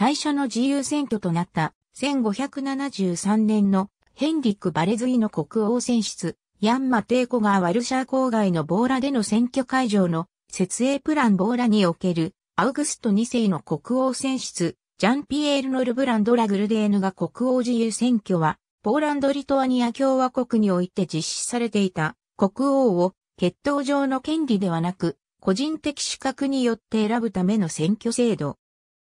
最初の自由選挙となった1573年のヘンリック・バレズイの国王選出、ヤンマ帝子がワルシャー郊外のボーラでの選挙会場の設営プランボーラにおけるアウグスト2世の国王選出、ジャンピエール・ノルブランド・ラグルデーヌが国王自由選挙は、ポーランド・リトアニア共和国において実施されていた国王を血統上の権利ではなく、個人的資格によって選ぶための選挙制度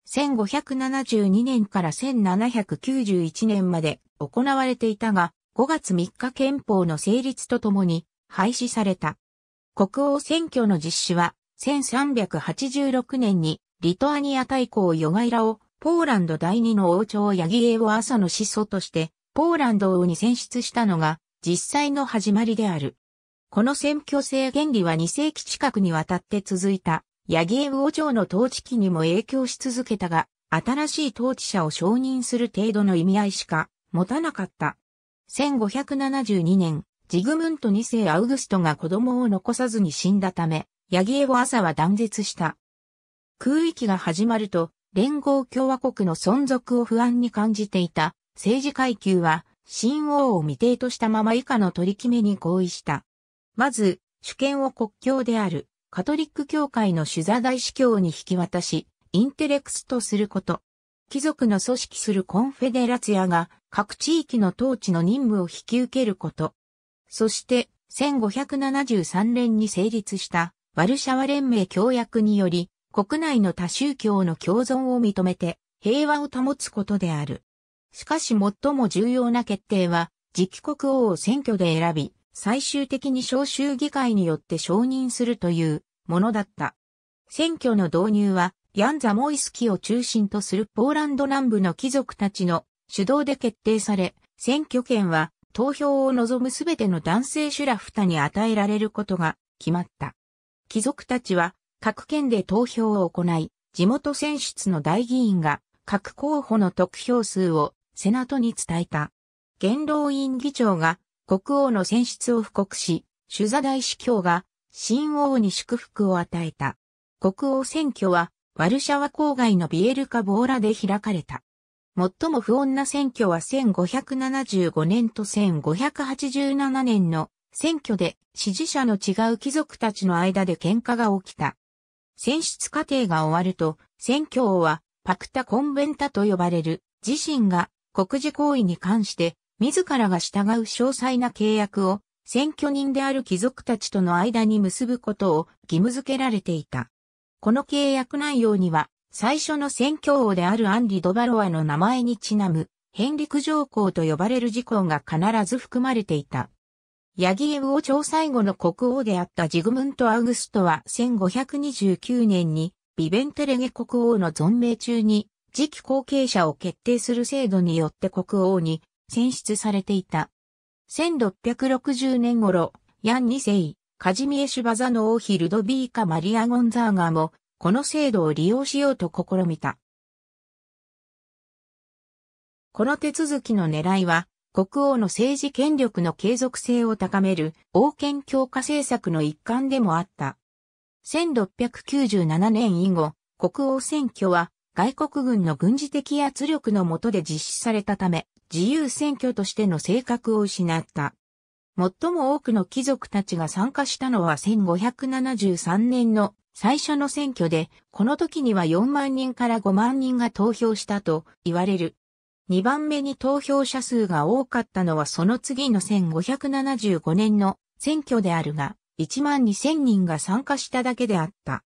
1572年から1791年まで行われていたが、5月3日憲法の成立とともに廃止された。国王選挙の実施は、1386年にリトアニア大公ヨガイラをポーランド第二の王朝ヤギエを朝の始祖としてポーランド王に選出したのが実際の始まりである。この選挙制原理は2世紀近くにわたって続いたヤギエウ王朝の統治期にも影響し続けたが、新しい統治者を承認する程度の意味合いしか持たなかった。1572年、ジグムント2世アウグストが子供を残さずに死んだため、ヤギエウ朝は断絶した。空域が始まると、連合共和国の存続を不安に感じていた政治階級は、新王を未定としたまま以下の取り決めに合意した。まず、主権を国境であるカトリック教会の主座大司教に引き渡し、インテレクスとすること。貴族の組織するコンフェデラツィアが各地域の統治の任務を引き受けること。そして1573年に成立したワルシャワ連盟協約により国内の多宗教の共存を認めて平和を保つことである。しかし最も重要な決定は次期国王を選挙で選び最終的に召集議会によって承認するというものだった。選挙の導入は、ヤンザ・モイスキを中心とするポーランド南部の貴族たちの主導で決定され、選挙権は投票を望むすべての男性シュラフタに与えられることが決まった。貴族たちは各県で投票を行い、地元選出の大議員が各候補の得票数をセナトに伝えた。元老院議長が国王の選出を布告し、主座大司教が新王に祝福を与えた。国王選挙は、ワルシャワ郊外のビエルカボーラで開かれた。最も不穏な選挙は1575年と1587年の選挙で支持者の違う貴族たちの間で喧嘩が起きた。選出過程が終わると、選挙王はパクタ・コンベンタと呼ばれる自身が国事行為に関して自らが従う詳細な契約を選挙人である貴族たちとの間に結ぶことを義務付けられていた。この契約内容には、最初の選挙王であるアンリ・ドバロアの名前にちなむ、ヘンリク条項と呼ばれる事項が必ず含まれていた。ヤギエウ王朝最後の国王であったジグムント・アウグストは1529年にビベンテレゲ国王の存命中に次期後継者を決定する制度によって国王に選出されていた。1660年頃、ヤン二世、カジミエシュバザノオヒルドビーカ・マリア・ゴンザーガーも、この制度を利用しようと試みた。この手続きの狙いは、国王の政治権力の継続性を高める王権強化政策の一環でもあった。1697年以後、国王選挙は外国軍の軍事的圧力の下で実施されたため、自由選挙としての性格を失った。最も多くの貴族たちが参加したのは1573年の最初の選挙で、この時には4万人から5万人が投票したと言われる。2番目に投票者数が多かったのはその次の1575年の選挙であるが、1万2000人が参加しただけであった。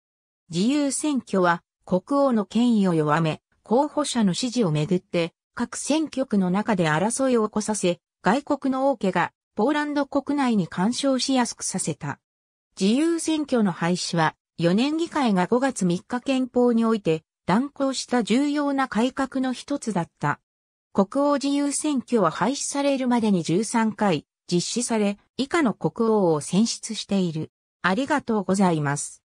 自由選挙は国王の権威を弱め、候補者の支持をめぐって各選挙区の中で争いを起こさせ、外国の王家がポーランド国内に干渉しやすくさせた。自由選挙の廃止は、4年議会が5月3日憲法において断行した重要な改革の一つだった。国王自由選挙は廃止されるまでに13回実施され、以下の国王を選出している。ありがとうございます。